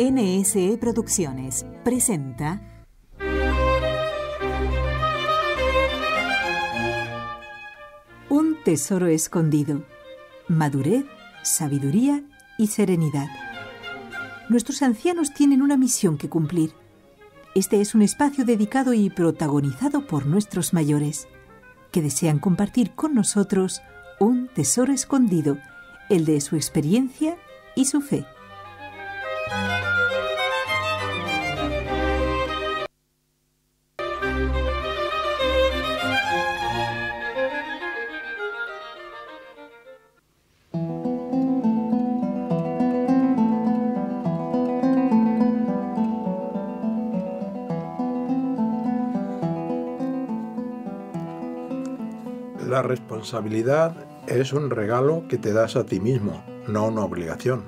NSE Producciones presenta Un tesoro escondido. Madurez, sabiduría y serenidad. Nuestros ancianos tienen una misión que cumplir. Este es un espacio dedicado y protagonizado por nuestros mayores, que desean compartir con nosotros un tesoro escondido, el de su experiencia y su fe. la responsabilidad es un regalo que te das a ti mismo, no una obligación.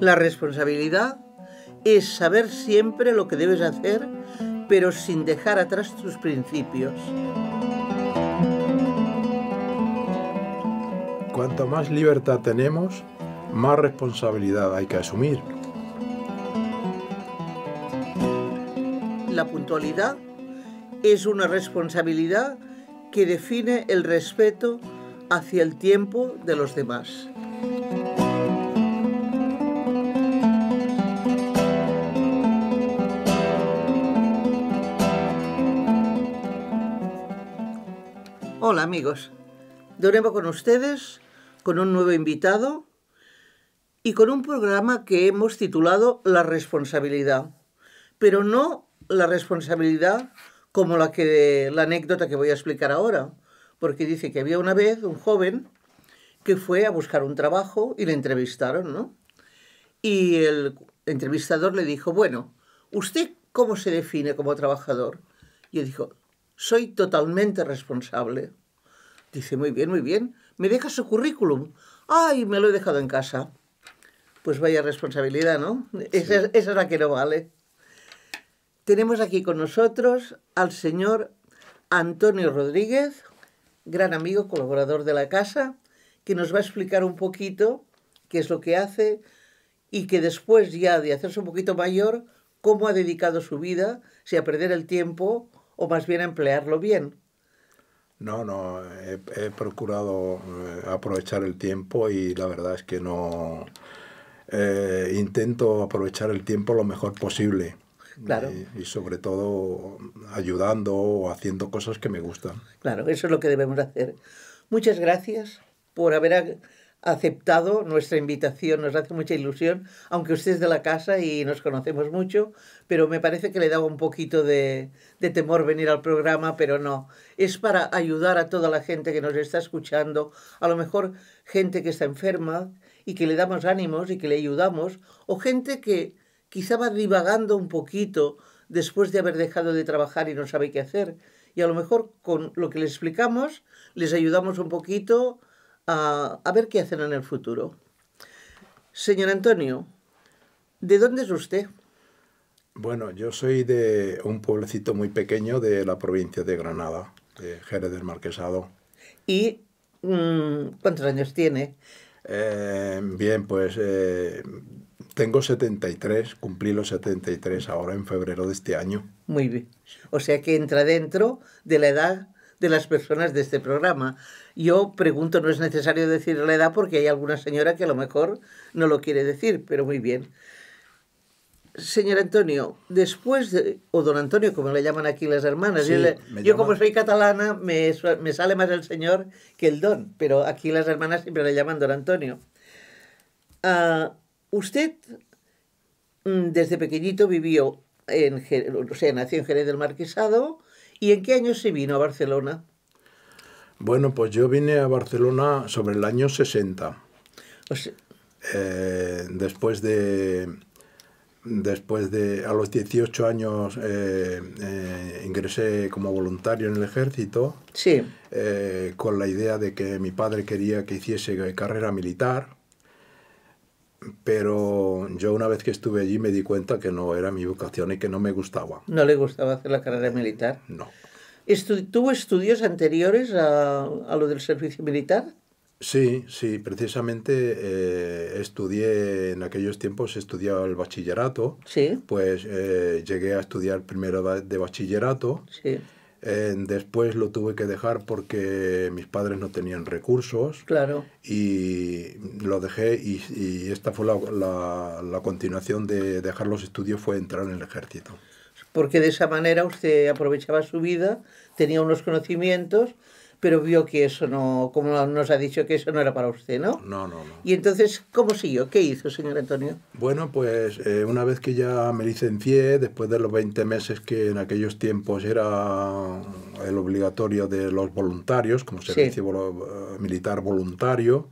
La responsabilidad es saber siempre lo que debes hacer, pero sin dejar atrás tus principios. Cuanto más libertad tenemos, más responsabilidad hay que asumir. es una responsabilidad que define el respeto hacia el tiempo de los demás. Hola amigos, de con ustedes, con un nuevo invitado y con un programa que hemos titulado La responsabilidad, pero no la responsabilidad como la, que, la anécdota que voy a explicar ahora, porque dice que había una vez un joven que fue a buscar un trabajo y le entrevistaron, ¿no? Y el entrevistador le dijo, bueno, ¿usted cómo se define como trabajador? Y él dijo, soy totalmente responsable. Dice, muy bien, muy bien, ¿me deja su currículum? Ay, me lo he dejado en casa. Pues vaya responsabilidad, ¿no? esa es la que no vale. Tenemos aquí con nosotros al señor Antonio Rodríguez, gran amigo, colaborador de la casa, que nos va a explicar un poquito qué es lo que hace y que después ya de hacerse un poquito mayor, cómo ha dedicado su vida, si a perder el tiempo o más bien a emplearlo bien. No, no, he, procurado eh, aprovechar el tiempo y la verdad es que no... Eh, intento aprovechar el tiempo lo mejor posible. Eh, y, sobre todo ayudando o haciendo cosas que me gustan. Claro, eso es lo que debemos hacer. Muchas gracias por haber aceptado nuestra invitación, nos hace mucha ilusión, aunque usted es de la casa y nos conocemos mucho, pero me parece que le daba un poquito de temor venir al programa, pero no, es para ayudar a toda la gente que nos está escuchando, a lo mejor gente que está enferma y que le damos ánimos y que le ayudamos, o gente que quizá va divagando un poquito después de haber dejado de trabajar y no sabe qué hacer. Y a lo mejor con lo que les explicamos les ayudamos un poquito a, ver qué hacen en el futuro. Señor Antonio, ¿de dónde es usted? Bueno, yo soy de un pueblecito muy pequeño de la provincia de Granada, de Jerez del Marquesado. ¿Y mm, cuántos años tiene? Eh, bien, pues eh, tengo 73, cumplí los 73 ahora en febrero de este año. Muy bien. O sea que entra dentro de la edad de las personas de este programa. Yo pregunto, no es necesario decir la edad porque hay alguna señora que a lo mejor no lo quiere decir, pero muy bien. Señor Antonio, después de, o don Antonio, como le llaman aquí las hermanas, yo, como soy catalana me, sale más el señor que el don, pero aquí las hermanas siempre le llaman don Antonio. Ah... Usted mm, desde pequeñito vivió en, o sea, nació en Jerez del Marquesado y ¿en qué año se vino a Barcelona? Bueno, pues yo vine a Barcelona sobre el año 60. Eh, después de después de a los 18 años eh, eh, ingresé como voluntario en el ejército sí. con la idea de que mi padre quería que hiciese carrera militar pero yo una vez que estuve allí me di cuenta que no era mi vocación y que no me gustaba. ¿No le gustaba hacer la carrera militar? No. ¿Tuvo estudios anteriores a, lo del servicio militar? Sí, sí, precisamente eh, estudié, en aquellos tiempos estudiaba el bachillerato. Sí. Pues eh, llegué a estudiar primero de bachillerato. Sí después lo tuve que dejar porque mis padres no tenían recursos. Claro. Y lo dejé y, esta fue la, continuación de dejar los estudios, fue entrar en el ejército. Porque de esa manera usted aprovechaba su vida, tenía unos conocimientos pero vio que eso no, como nos ha dicho, que eso no era para usted, ¿no? No, no, no. Y entonces, ¿cómo siguió? ¿Qué hizo, señor Antonio? Bueno, pues eh, una vez que ya me licencié, después de los 20 meses que en aquellos tiempos era el obligatorio de los voluntarios, como se dice eh, militar voluntario,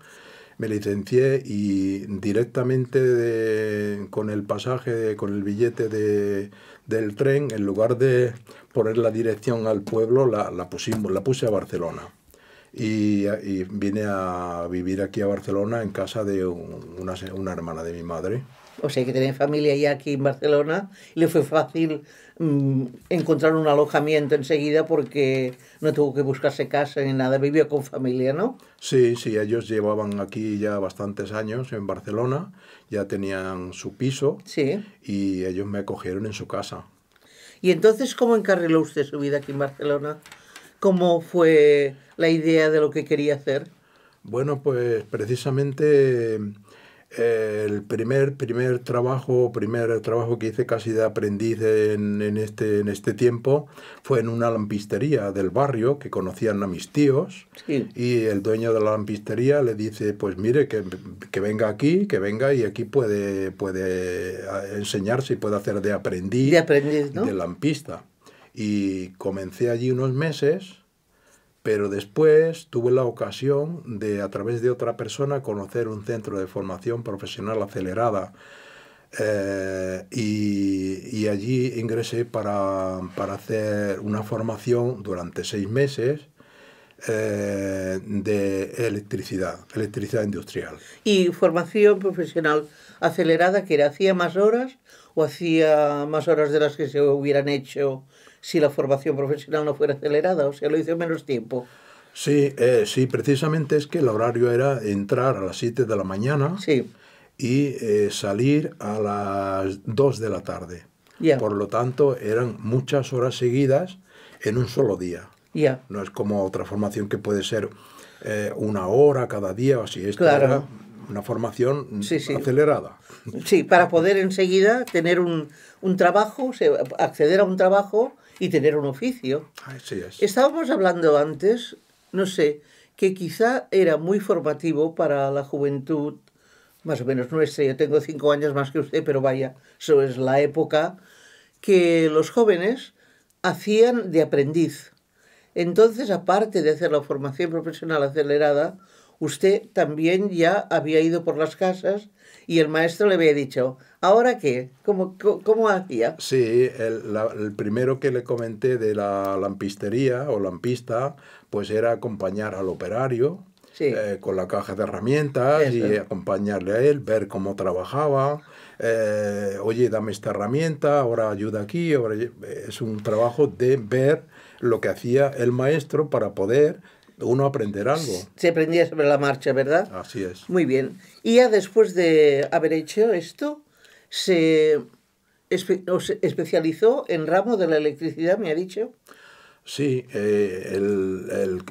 me licencié y directamente con el pasaje, con el billete de, del tren, en lugar de poner la dirección al pueblo, la, pusimos, la puse a Barcelona. Y, vine a vivir aquí a Barcelona en casa de una hermana de mi madre o sea que tenía familia ya aquí en Barcelona, y le fue fácil mm, encontrar un alojamiento enseguida porque no tuvo que buscarse casa ni nada, vivió con familia, ¿no? Sí, sí, ellos llevaban aquí ya bastantes años en Barcelona, ya tenían su piso sí. y ellos me acogieron en su casa. ¿Y entonces cómo encarriló usted su vida aquí en Barcelona? ¿Cómo fue la idea de lo que quería hacer? Bueno, pues precisamente el primer, primer trabajo, primer trabajo que hice casi de aprendiz en, este, en este tiempo fue en una lampistería del barrio que conocían a mis tíos y el dueño de la lampistería le dice, pues mire, que, venga aquí, que venga y aquí puede, puede enseñarse y puede hacer de aprendiz de lampista. Y comencé allí unos meses pero después tuve la ocasión de, a través de otra persona, conocer un centro de formación profesional acelerada. Eh, y, allí ingresé para, hacer una formación durante seis meses eh, de electricidad, electricidad industrial. ¿Y formación profesional acelerada que era? ¿Hacía más horas o hacía más horas de las que se hubieran hecho si la formación profesional no fuera acelerada, o sea, lo hizo en menos tiempo. Sí, eh, sí, precisamente es que el horario era entrar a las 7 de la mañana y eh, salir a las 2 de la tarde. Por lo tanto, eran muchas horas seguidas en un solo día. No es como otra formación que puede ser eh, una hora cada día o así. Esta claro. una formación acelerada. Sí, para poder enseguida tener un, un trabajo, acceder a un trabajo y tener un oficio. Estábamos hablando antes, no sé, que quizá era muy formativo para la juventud, más o menos nuestra. Yo tengo cinco años más que usted, pero vaya, eso es la época que los jóvenes hacían de aprendiz. Entonces, aparte de hacer la formación profesional acelerada, usted también ya había ido por las casas y el maestro le había dicho, ¿ahora qué? ¿Cómo, cómo, hacía? Sí, el, primero que le comenté de la lampistería o lampista, pues era acompañar al operario. Eh, con la caja de herramientas y acompañarle a él, ver cómo trabajaba, eh, oye, dame esta herramienta, ahora ayuda aquí, ahora... es un trabajo de ver lo que hacía el maestro para poder uno aprender algo. Se aprendía sobre la marcha, ¿verdad? Así es. Muy bien. Y ya después de haber hecho esto, se, se especializó en ramo de la electricidad, me ha dicho. Sí, eh,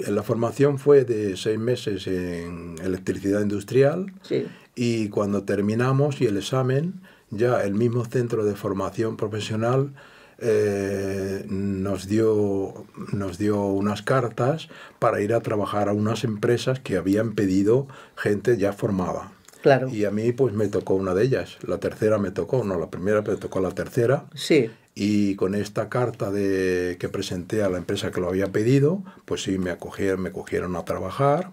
la formación fue de seis meses en electricidad industrial sí. y cuando terminamos y el examen, ya el mismo centro de formación profesional eh, nos, dio, nos dio unas cartas para ir a trabajar a unas empresas que habían pedido gente ya formada. Claro. Y a mí pues me tocó una de ellas, la tercera me tocó, no la primera, pero tocó la tercera. Sí. Y con esta carta de, que presenté a la empresa que lo había pedido, pues sí, me acogieron, me cogieron a trabajar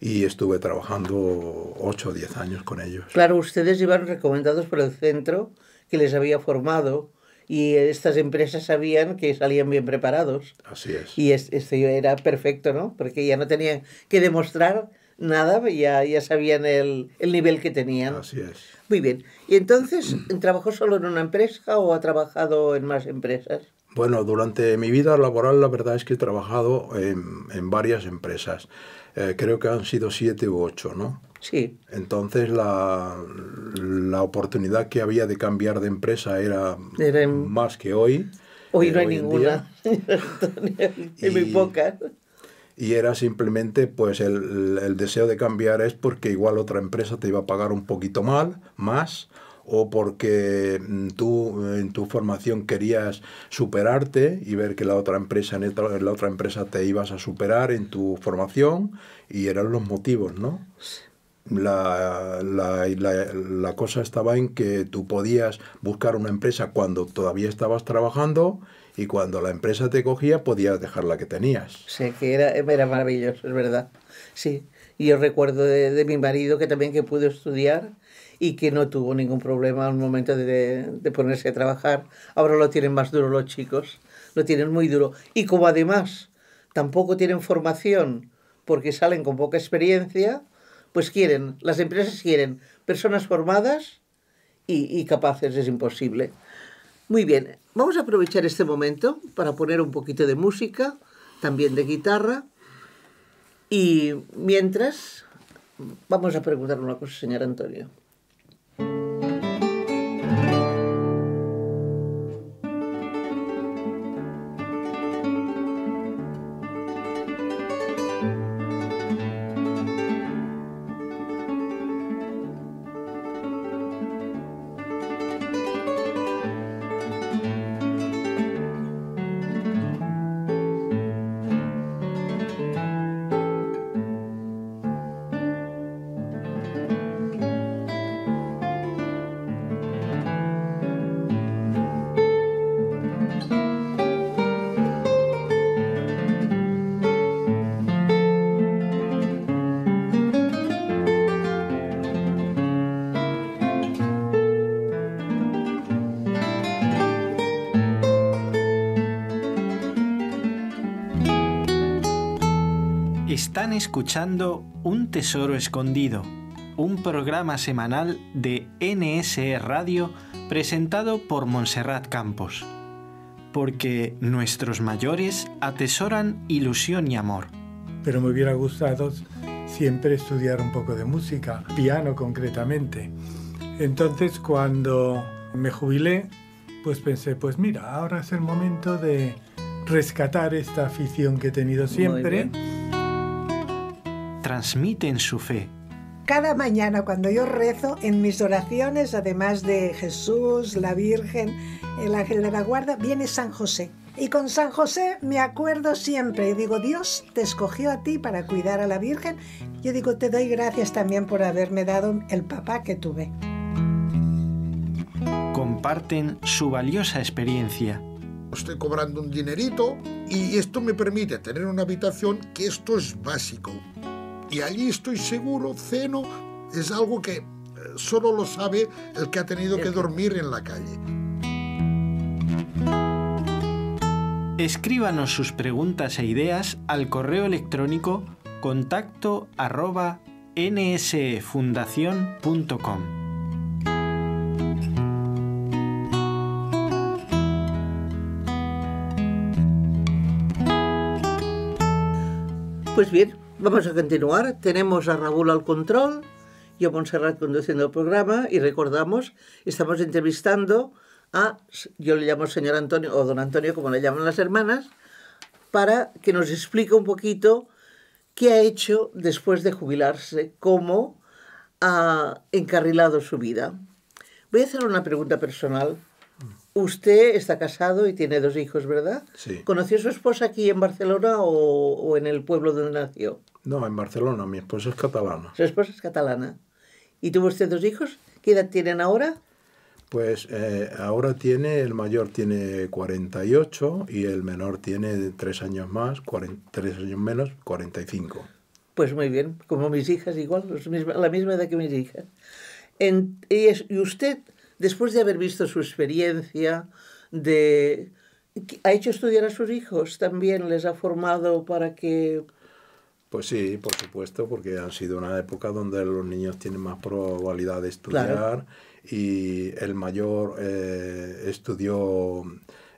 y estuve trabajando 8 o 10 años con ellos. Claro, ustedes iban recomendados por el centro que les había formado y estas empresas sabían que salían bien preparados. Así es. Y este esto era perfecto, ¿no? Porque ya no tenían que demostrar nada, ya, ya sabían el, el nivel que tenían. Así es. Muy bien. ¿Y entonces trabajó solo en una empresa o ha trabajado en más empresas? Bueno, durante mi vida laboral la verdad es que he trabajado en, en varias empresas. Eh, creo que han sido siete u ocho, ¿no? Sí. Entonces la, la oportunidad que había de cambiar de empresa era, más que hoy. Hoy no eh, hay ninguna, y, muy poca. Y era simplemente pues el, el, deseo de cambiar es porque igual otra empresa te iba a pagar un poquito mal, más, o porque mm, tú eh, en tu formación querías superarte y ver que la otra empresa, en la otra empresa te ibas a superar en tu formación y eran los motivos, ¿no? La, la, cosa estaba en que tú podías buscar una empresa cuando todavía estabas trabajando y cuando la empresa te cogía podías dejar la que tenías. Sí, que era, era maravilloso, es verdad. Sí, y yo recuerdo de, de mi marido que también que pudo estudiar y que no tuvo ningún problema al momento de, ponerse a trabajar. Ahora lo tienen más duro los chicos, lo tienen muy duro. Y como además tampoco tienen formación porque salen con poca experiencia, pues quieren, las empresas quieren personas formadas y, y capaces, es imposible. Muy bien, vamos a aprovechar este momento para poner un poquito de música, también de guitarra, y mientras vamos a preguntarle una cosa, señor Antonio. Están escuchando Un Tesoro Escondido, un programa semanal de NSE Radio presentado por Monserrat Campos. Porque nuestros mayores atesoran ilusión y amor. Pero me hubiera gustado siempre estudiar un poco de música, piano concretamente. Entonces cuando me jubilé, pues pensé, pues mira, ahora es el momento de rescatar esta afición que he tenido siempre transmiten su fe. Cada mañana cuando yo rezo en mis oraciones, además de Jesús, la Virgen, el ángel de la guarda, viene San José. Y con San José me acuerdo siempre y digo, Dios te escogió a ti para cuidar a la Virgen. Yo digo, te doy gracias también por haberme dado el papá que tuve. Comparten su valiosa experiencia. Estoy cobrando un dinerito y esto me permite tener una habitación que esto es básico. Y allí estoy seguro, ceno, es algo que eh, solo lo sabe el que ha tenido que dormir en la calle. Escríbanos sus preguntas e ideas al correo electrónico contacto arroba Pues bien, Vamos a continuar. Tenemos a Raúl al control, yo Montserrat conduciendo el programa y recordamos, estamos entrevistando a, yo le llamo señor Antonio o don Antonio como le llaman las hermanas, para que nos explique un poquito qué ha hecho después de jubilarse, cómo ha encarrilado su vida. Voy a hacer una pregunta personal. Usted está casado y tiene dos hijos, ¿verdad? Sí. ¿Conoció su esposa aquí en Barcelona o, en el pueblo donde nació? No, en Barcelona. Mi esposa es catalana. Su esposa es catalana. ¿Y tuvo usted dos hijos? ¿Qué edad tienen ahora? Pues eh, ahora tiene, el mayor tiene 48 y el menor tiene tres años más, tres 3 años menos, 45. Pues muy bien, como mis hijas igual, la misma edad que mis hijas. y usted después de haber visto su experiencia, de, ha hecho estudiar a sus hijos, también les ha formado para que... Pues sí, por supuesto, porque han sido una época donde los niños tienen más probabilidad de estudiar y el mayor eh, estudió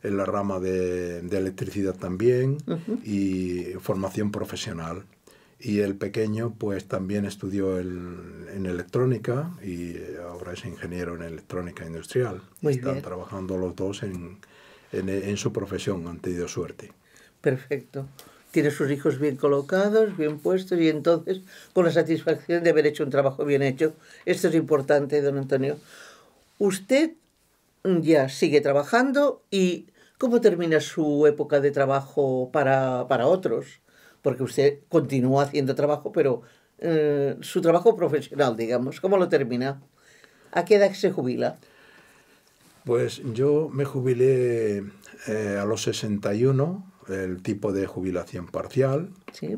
en la rama de, electricidad también y formación profesional y el pequeño pues también estudió en electrónica y ahora es ingeniero en electrónica industrial. Muy Están trabajando los dos en, su profesión, han tenido suerte. Perfecto. Tiene sus hijos bien colocados, bien puestos y entonces con la satisfacción de haber hecho un trabajo bien hecho. Esto es importante, don Antonio. Usted ya sigue trabajando y ¿cómo termina su época de trabajo para, para otros? porque usted continúa haciendo trabajo, pero eh, su trabajo profesional, digamos, ¿cómo lo termina? ¿A qué edad se jubila? Pues yo me jubilé eh, a los 61, el tipo de jubilación parcial. Sí.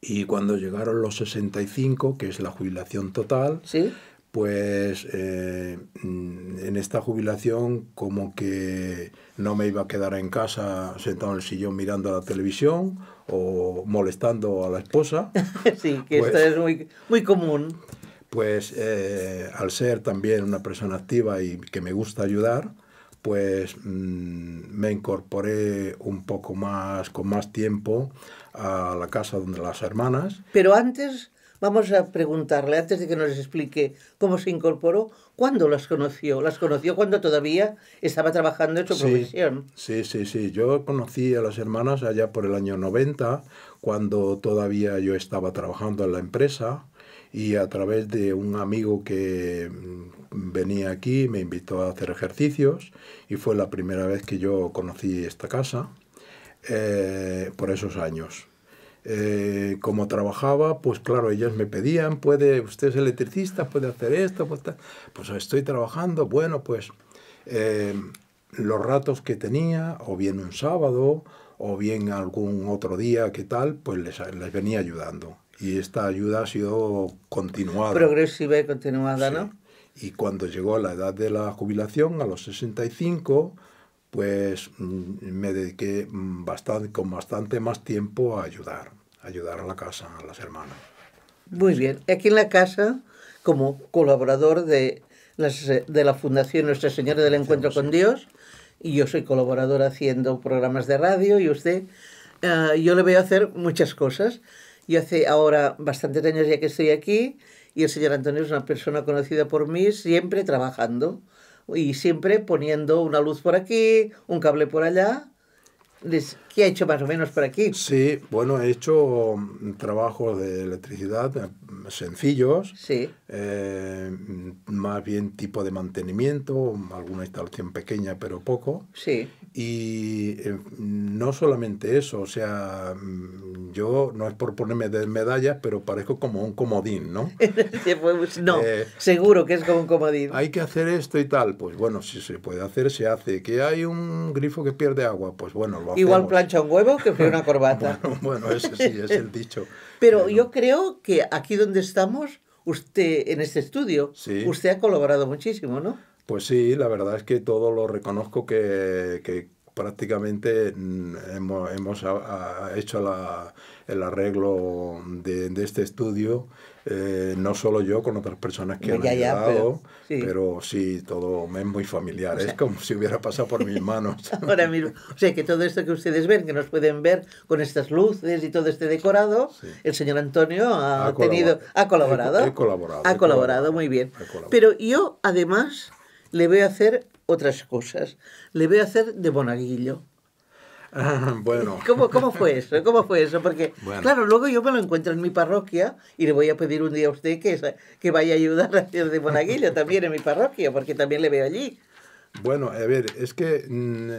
Y cuando llegaron los 65, que es la jubilación total, ¿Sí? pues eh, mm, en esta jubilación como que no me iba a quedar en casa sentado en el sillón mirando la televisión o molestando a la esposa. sí, que esto pues es muy, muy común. Pues eh, al ser también una persona activa y que me gusta ayudar, pues mm, me incorporé un poco más, con más tiempo, a la casa donde las hermanas. Pero antes Vamos a preguntarle, antes de que nos explique cómo se incorporó, ¿cuándo las conoció? ¿Las conoció cuando todavía estaba trabajando en su profesión? Sí, sí, sí. Yo conocí a las hermanas allá por el año 90, cuando todavía yo estaba trabajando en la empresa y a través de un amigo que mm, venía aquí me invitó a hacer ejercicios y fue la primera vez que yo conocí esta casa eh, por esos años. Eh, como trabajaba, pues claro, ellas me pedían, puede, usted es electricista, puede hacer esto, pues, estoy trabajando, bueno, pues eh, los ratos que tenía, o bien un sábado, o bien algún otro día, que tal, pues les, venía ayudando. Y esta ayuda ha sido continuada. Progresiva y continuada, ¿no? Y cuando llegó a la edad de la jubilación, a los 65, pues mm, me dediqué mm, bastante, con bastante más tiempo a ayudar, a ayudar a la casa, a las hermanas. Muy bien, aquí en la casa, como colaborador de, la Fundación Nuestra Señora del Encuentro con Dios, y yo soy colaborador haciendo programas de radio, y usted, ah, yo le veo hacer muchas cosas. Yo hace ahora bastantes años ya que estoy aquí, y el señor Antonio es una persona conocida por mí, siempre trabajando y siempre poniendo una luz por aquí, un cable por allá, ¿qué ha hecho más o menos por aquí? Sí, bueno, he hecho mm, trabajos de electricidad eh, sencillos, sí. Eh, más bien tipo de mantenimiento, alguna instalación pequeña pero poco. Sí. Y eh, no solamente eso, o sea, mm, yo no es por ponerme de medallas, pero parezco como un comodín, ¿no? Pues, pues, no, seguro que es como un comodín. Hay que hacer esto y tal, pues bueno, si se puede hacer, se hace. Que hay un grifo que pierde agua, pues bueno, lo Igual plancha un huevo que fría una corbata. bueno, bueno, ese sí es el dicho. Pero yo creo que aquí donde estamos, usted en este estudio, usted ha colaborado muchísimo, ¿no? Pues sí, la verdad es que todo lo reconozco que, prácticamente mm, hemos, hecho el arreglo de, de, este estudio eh, no solo yo, con otras personas que han ayudado, pero, sí. todo me es muy familiar. es como si hubiera pasado por mis manos. Ahora mismo. O sea, que todo esto que ustedes ven, que nos pueden ver con estas luces y todo este decorado, el señor Antonio ha, tenido... Colaborado. ¿Ha colaborado? Ha colaborado, muy bien. Pero yo, además, le voy a hacer otras cosas. Le voy a hacer de bonaguillo. bueno. ¿Cómo, ¿Cómo, fue eso? ¿Cómo fue eso? Porque, claro, luego yo me lo encuentro en mi parroquia y le voy a pedir un día a usted que, que vaya a ayudar a hacer de monaguillo también en mi parroquia, porque también le veo allí. Bueno, a ver, es que mm,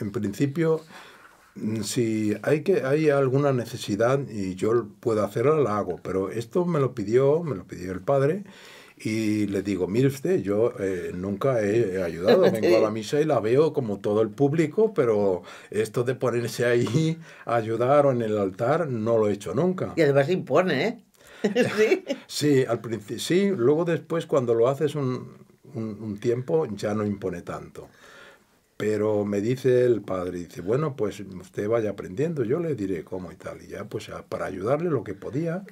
en principio, mm, si hay, que, hay alguna necesidad y yo puedo hacerla, la hago, pero esto me lo pidió, me lo pidió el padre y le digo, mire usted, yo eh, nunca he ayudado, vengo a la misa y la veo como todo el público, pero esto de ponerse ahí a ayudar o en el altar no lo he hecho nunca. Y además impone, ¿eh? sí. sí, al principio, sí, luego después cuando lo haces un, un tiempo ya no impone tanto. Pero me dice el padre, dice, bueno, pues usted vaya aprendiendo, yo le diré cómo y tal. Y ya, pues para ayudarle lo que podía.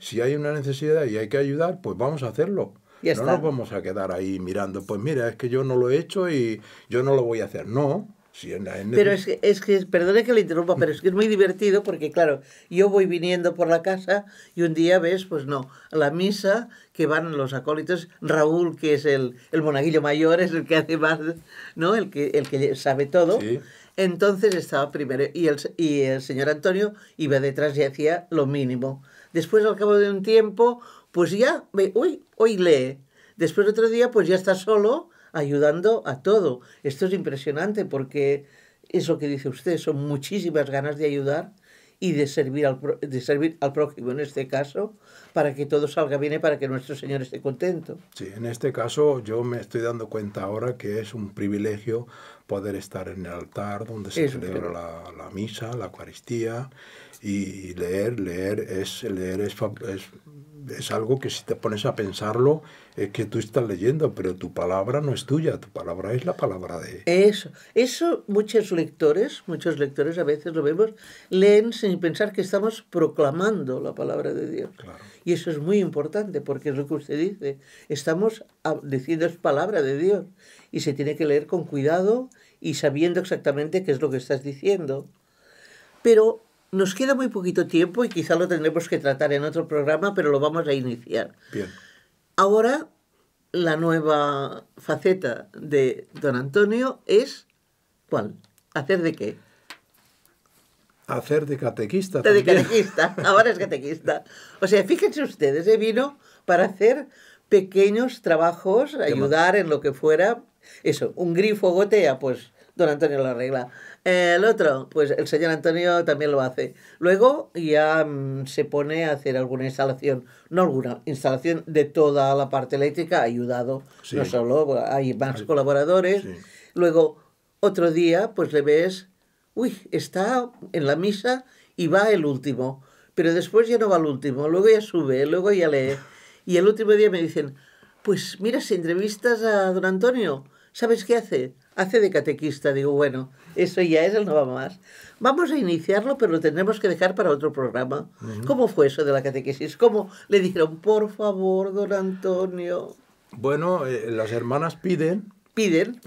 Si hay una necesidad y hay que ayudar, pues vamos a hacerlo. no nos vamos a quedar ahí mirando, pues mira, es que yo no lo he hecho y yo no lo voy a hacer. No, pero es que, es que, perdone que le interrumpa, pero es que es muy divertido porque, claro, yo voy viniendo por la casa y un día ves, pues no, la misa que van los acólitos, Raúl, que es el, el monaguillo mayor, es el que hace más, ¿no? El que, el que sabe todo. Entonces estaba primero y el, y el señor Antonio iba detrás y hacía lo mínimo. Después, al cabo de un tiempo, pues ya, uy, hoy lee. Después otro día, pues ya está solo ayudando a todo. Esto es impresionante porque eso que dice usted son muchísimas ganas de ayudar y de servir al, de servir al prójimo en este caso, para que todo salga bien y para que nuestro Señor esté contento. Sí, en este caso yo me estoy dando cuenta ahora que es un privilegio poder estar en el altar donde se celebra la, la, misa, la Eucaristía, y leer, leer es, leer es, es es algo que si te pones a pensarlo es que tú estás leyendo, pero tu palabra no es tuya, tu palabra es la palabra de... Eso, eso muchos lectores, muchos lectores a veces lo vemos, leen sin pensar que estamos proclamando la palabra de Dios. Y eso es muy importante porque es lo que usted dice, estamos diciendo es palabra de Dios y se tiene que leer con cuidado y sabiendo exactamente qué es lo que estás diciendo. Pero nos queda muy poquito tiempo y quizá lo tendremos que tratar en otro programa, pero lo vamos a iniciar. Bien. Ahora, la nueva faceta de don Antonio es, ¿cuál? ¿Hacer de qué? Hacer de catequista. De catequista, ahora es catequista. O sea, fíjense ustedes, he eh, vino para hacer pequeños trabajos, ayudar en lo que fuera. Eso, un grifo gotea, pues don Antonio lo arregla. El otro, pues el señor Antonio también lo hace. Luego ya mm, se pone a hacer alguna instalación, no alguna, instalación de toda la parte eléctrica, ayudado, no solo, hay más colaboradores. Luego, otro día, pues le ves, uy, está en la misa y va el último, pero después ya no va el último, luego ya sube, luego ya lee. Y el último día me dicen, pues mira, si entrevistas a don Antonio, ¿sabes qué hace? hace de catequista. Digo, bueno, eso ya es el no va más. Vamos a iniciarlo, pero lo tendremos que dejar para otro programa. ¿Cómo fue eso de la catequesis? ¿Cómo le dijeron, por favor, don Antonio? Bueno, eh, las hermanas piden. Piden.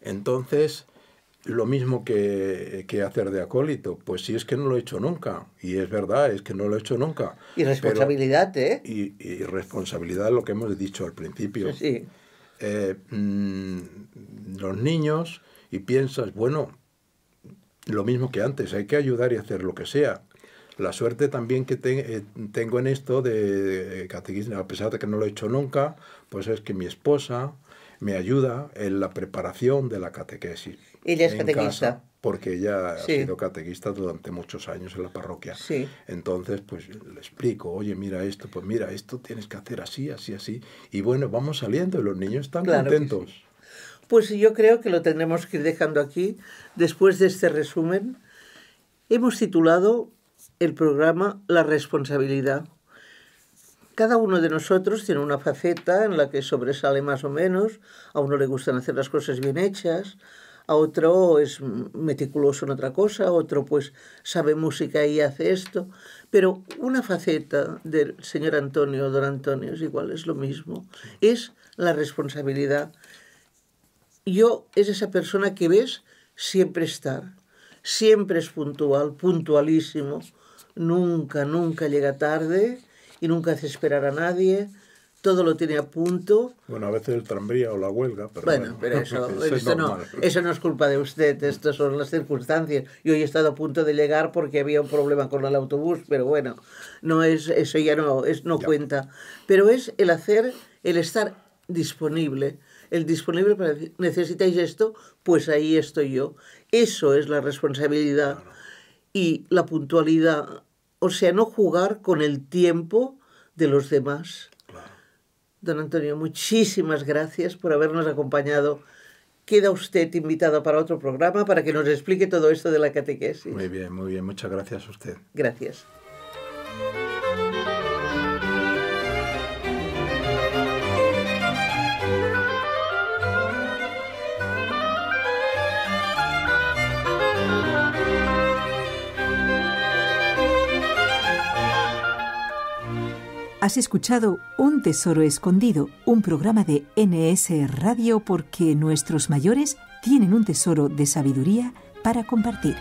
Entonces, lo mismo que, hacer de acólito. Pues sí, es que no lo he hecho nunca. Y es verdad, es que no lo he hecho nunca. Y responsabilidad, ¿eh? Y, y responsabilidad, lo que hemos dicho al principio. Sí. Eh, mm, los niños y piensas, bueno, lo mismo que antes, hay que ayudar y hacer lo que sea. La suerte también que eh, tengo en esto de catequismo, a pesar de que no lo he hecho nunca, pues es que mi esposa me ayuda en la preparación de la catequesis. Ella es catequista porque ella ha sido catequista durante muchos años en la parroquia. Sí. Entonces, pues le explico, oye, mira esto, pues mira, esto tienes que hacer así, así, así. Y bueno, vamos saliendo y los niños están contentos. Pues yo creo que lo tendremos que ir dejando aquí. Después de este resumen, hemos titulado el programa La responsabilidad. Cada uno de nosotros tiene una faceta en la que sobresale más o menos, a uno le gustan hacer las cosas bien hechas, otro es meticuloso en otra cosa, otro pues sabe música y hace esto, pero una faceta del señor Antonio, don Antonio, es igual, es lo mismo, es la responsabilidad. Yo es esa persona que ves siempre estar, siempre es puntual, puntualísimo, nunca, nunca llega tarde y nunca hace esperar a nadie, todo lo tiene a punto. Bueno, a veces el tranvía o la huelga, Bueno, pero eso, eso, no, eso no es culpa de usted, estas son las circunstancias. Yo he estado a punto de llegar porque había un problema con el autobús, pero bueno, no es, eso ya no, es, no cuenta. Pero es el hacer, el estar disponible, el disponible para decir, necesitáis esto, pues ahí estoy yo. Eso es la responsabilidad y la puntualidad. O sea, no jugar con el tiempo de los demás Don Antonio, muchísimas gracias por habernos acompañado. Queda usted invitado para otro programa para que nos explique todo esto de la catequesis. Muy bien, muy bien. Muchas gracias a usted. Gracias. Has escuchado Un Tesoro Escondido, un programa de NS Radio porque nuestros mayores tienen un tesoro de sabiduría para compartir.